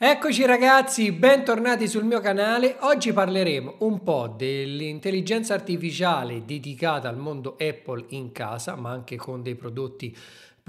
Eccoci ragazzi, bentornati sul mio canale. Oggi parleremo un po' dell'intelligenza artificiale dedicata al mondo Apple in casa, ma anche con dei prodotti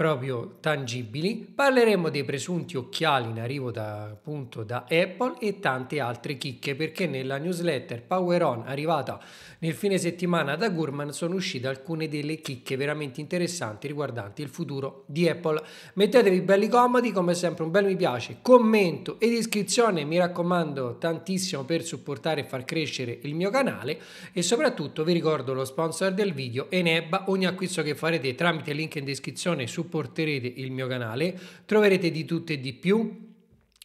proprio tangibili, parleremo dei presunti occhiali in arrivo da, appunto da Apple e tante altre chicche perché nella newsletter Power On arrivata nel fine settimana da Gurman sono uscite alcune delle chicche veramente interessanti riguardanti il futuro di Apple. Mettetevi belli comodi, come sempre un bel mi piace, commento ed iscrizione, mi raccomando tantissimo per supportare e far crescere il mio canale e soprattutto vi ricordo lo sponsor del video Eneba, ogni acquisto che farete tramite link in descrizione su supporterete il mio canale, troverete di tutto e di più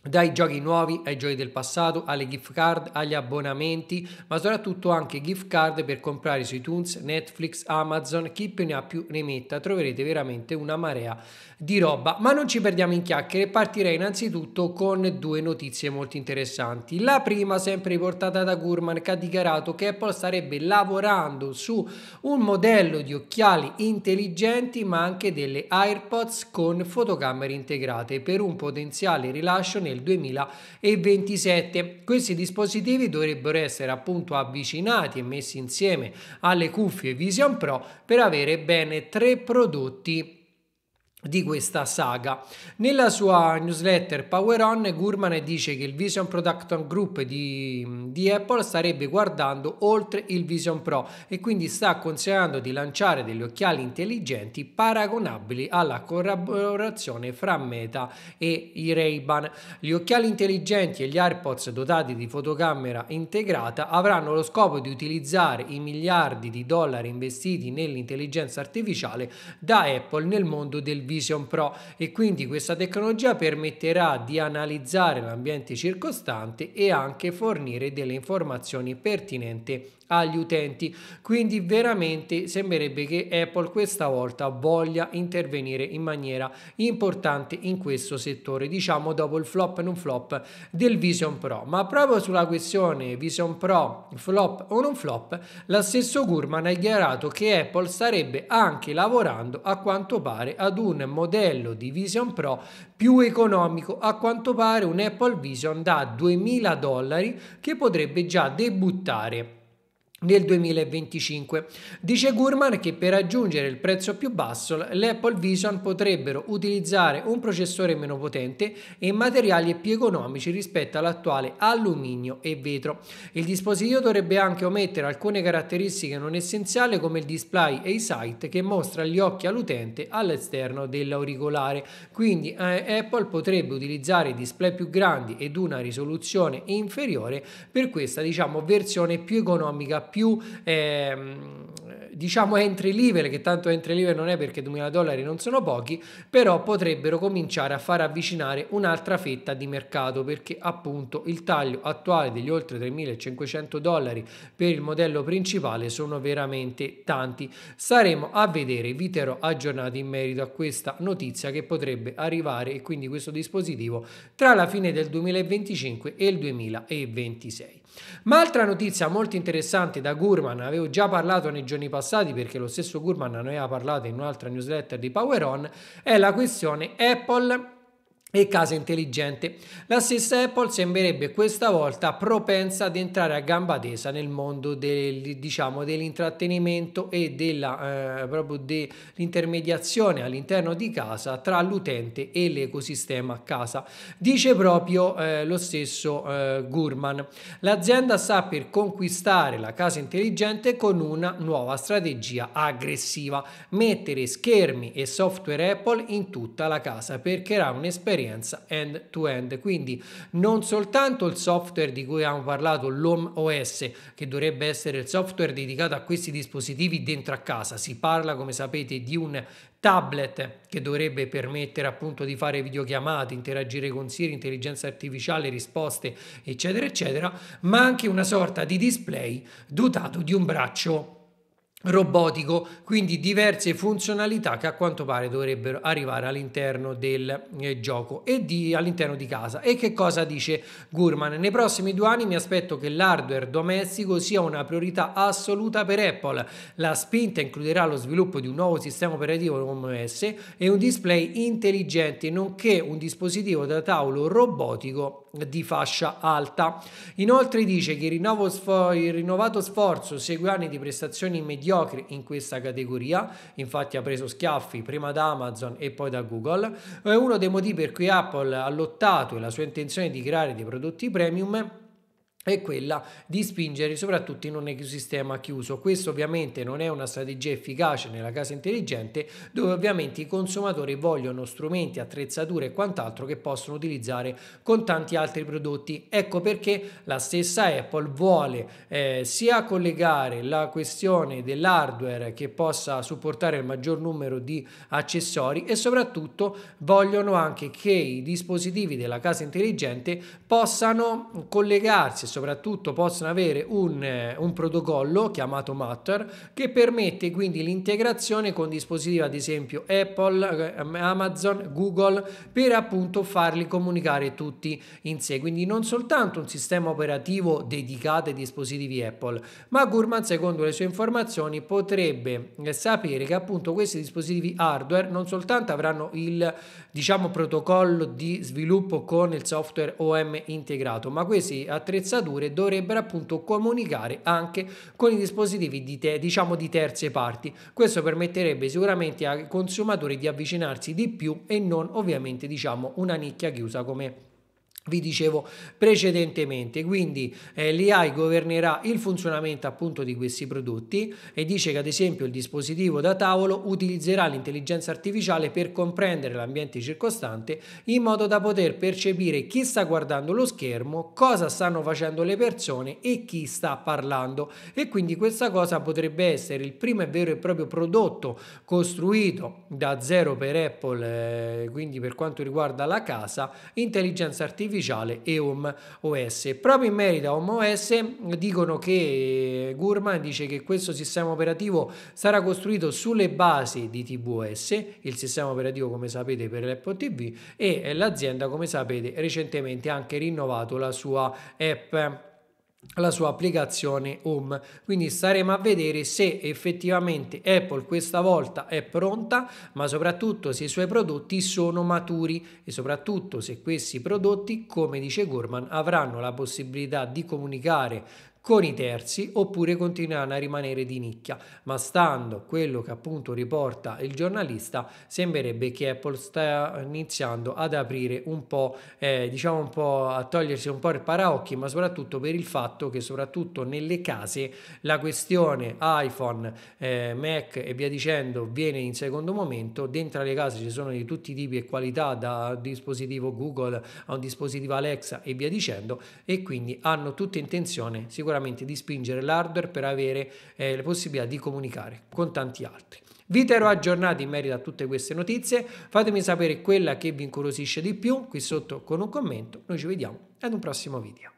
dai giochi nuovi ai giochi del passato, alle gift card, agli abbonamenti, ma soprattutto anche gift card per comprare su iTunes, Netflix, Amazon, chi più ne ha più ne metta, troverete veramente una marea di roba. Ma non ci perdiamo in chiacchiere, partirei innanzitutto con due notizie molto interessanti. La prima, sempre riportata da Gurman, che ha dichiarato che Apple starebbe lavorando su un modello di occhiali intelligenti, ma anche delle AirPods con fotocamere integrate per un potenziale rilascio nel del 2027. Questi dispositivi dovrebbero essere appunto avvicinati e messi insieme alle cuffie Vision Pro per avere bene tre prodotti di questa saga. Nella sua newsletter Power On, Gurman dice che il Vision Production Group di, di, Apple starebbe guardando oltre il Vision Pro e quindi sta considerando di lanciare degli occhiali intelligenti paragonabili alla collaborazione fra Meta e i Ray-Ban. Gli occhiali intelligenti e gli AirPods dotati di fotocamera integrata avranno lo scopo di utilizzare i miliardi di dollari investiti nell'intelligenza artificiale da Apple nel mondo del video Vision Pro e quindi questa tecnologia permetterà di analizzare l'ambiente circostante e anche fornire delle informazioni pertinenti agli utenti. Quindi veramente sembrerebbe che Apple questa volta voglia intervenire in maniera importante in questo settore, diciamo dopo il flop non flop del Vision Pro. Ma proprio sulla questione Vision Pro flop o non flop, la stesso Gurman ha dichiarato che Apple starebbe anche lavorando a quanto pare ad un modello di Vision Pro più economico. A quanto pare un Apple Vision da 2000 dollari che potrebbe già debuttare nel 2025. Dice Gurman che per raggiungere il prezzo più basso le Apple Vision potrebbero utilizzare un processore meno potente e materiali più economici rispetto all'attuale alluminio e vetro. Il dispositivo dovrebbe anche omettere alcune caratteristiche non essenziali come il display e i sight che mostra gli occhi all'utente all'esterno dell'auricolare. Quindi eh, Apple potrebbe utilizzare display più grandi ed una risoluzione inferiore per questa diciamo versione più economica più eh, diciamo entry level, che tanto entry level non è perché 2000 dollari non sono pochi, però potrebbero cominciare a far avvicinare un'altra fetta di mercato perché appunto il taglio attuale degli oltre 3500 dollari per il modello principale sono veramente tanti. Saremo a vedere, vi terrò aggiornati in merito a questa notizia che potrebbe arrivare e quindi questo dispositivo tra la fine del 2025 e il 2026. Ma altra notizia molto interessante da Gurman, avevo già parlato nei giorni passati, passati perché lo stesso Gurman ne aveva parlato in un'altra newsletter di Power On, è la questione Apple e casa intelligente. La stessa Apple sembrerebbe questa volta propensa ad entrare a gamba tesa nel mondo del, diciamo, dell'intrattenimento e della, eh, de all'interno di casa tra l'utente e l'ecosistema casa. Dice proprio eh, lo stesso eh, Gurman. L'azienda sta per conquistare la casa intelligente con una nuova strategia aggressiva, mettere schermi e software Apple in tutta la casa per creare un'esperienza experience end-to-end. Quindi non soltanto il software di cui abbiamo parlato, l'Home OS, che dovrebbe essere il software dedicato a questi dispositivi dentro a casa, si parla come sapete di un tablet che dovrebbe permettere appunto di fare videochiamate, interagire con Siri, intelligenza artificiale, risposte, eccetera, eccetera, ma anche una sorta di display dotato di un braccio robotico, quindi diverse funzionalità che a quanto pare dovrebbero arrivare all'interno del eh, gioco e di, all'interno di casa. E che cosa dice Gurman? Nei prossimi due anni mi aspetto che l'hardware domestico sia una priorità assoluta per Apple. La spinta includerà lo sviluppo di un nuovo sistema operativo OS e un display intelligente, nonché un dispositivo da tavolo robotico di fascia alta. Inoltre dice che il, sfor- il rinnovato sforzo segue anni di prestazioni mediocre mediocri in questa categoria, infatti ha preso schiaffi prima da Amazon e poi da Google. È uno dei motivi per cui Apple ha lottato e la sua intenzione di creare dei prodotti premium è quella di spingere soprattutto in un ecosistema chiuso. Questo ovviamente non è una strategia efficace nella casa intelligente dove ovviamente i consumatori vogliono strumenti, attrezzature e quant'altro che possono utilizzare con tanti altri prodotti. Ecco perché la stessa Apple vuole eh, sia collegare la questione dell'hardware che possa supportare il maggior numero di accessori e soprattutto vogliono anche che i dispositivi della casa intelligente possano collegarsi soprattutto possono avere un, eh, un protocollo chiamato Matter che permette quindi l'integrazione con dispositivi ad esempio Apple, eh, Amazon, Google per appunto farli comunicare tutti in sé. Quindi non soltanto un sistema operativo dedicato ai dispositivi Apple, ma Gurman secondo le sue informazioni potrebbe eh, sapere che appunto questi dispositivi hardware non soltanto avranno il diciamo protocollo di sviluppo con il software OM integrato, ma questi attrezzatori attrezzature dovrebbero appunto comunicare anche con i dispositivi di, te, diciamo di terze parti. Questo permetterebbe sicuramente ai consumatori di avvicinarsi di più e non ovviamente diciamo una nicchia chiusa come vi dicevo precedentemente quindi eh, l'AI governerà il funzionamento appunto di questi prodotti e dice che ad esempio il dispositivo da tavolo utilizzerà l'intelligenza artificiale per comprendere l'ambiente circostante in modo da poter percepire chi sta guardando lo schermo cosa stanno facendo le persone e chi sta parlando e quindi questa cosa potrebbe essere il primo e vero e proprio prodotto costruito da zero per Apple eh, quindi per quanto riguarda la casa intelligenza artificiale ufficiale e Home OS. Proprio in merito a Home OS dicono che eh, Gurman dice che questo sistema operativo sarà costruito sulle basi di TBOS, il sistema operativo come sapete per l'Apple TV e eh, l'azienda come sapete recentemente ha anche rinnovato la sua app la sua applicazione home quindi staremo a vedere se effettivamente Apple questa volta è pronta ma soprattutto se i suoi prodotti sono maturi e soprattutto se questi prodotti come dice Gurman avranno la possibilità di comunicare con i terzi oppure continueranno a rimanere di nicchia, ma stando quello che appunto riporta il giornalista sembrerebbe che Apple stia iniziando ad aprire un po', eh, diciamo un po' a togliersi un po' il paraocchi, ma soprattutto per il fatto che soprattutto nelle case la questione iPhone, eh, Mac e via dicendo viene in secondo momento, dentro le case ci sono di tutti i tipi e qualità, da un dispositivo Google a un dispositivo Alexa e via dicendo e quindi hanno tutta intenzione sicuramente sicuramente di spingere l'hardware per avere eh, la possibilità di comunicare con tanti altri. Vi terrò aggiornati in merito a tutte queste notizie, fatemi sapere quella che vi incuriosisce di più qui sotto con un commento, noi ci vediamo ad un prossimo video.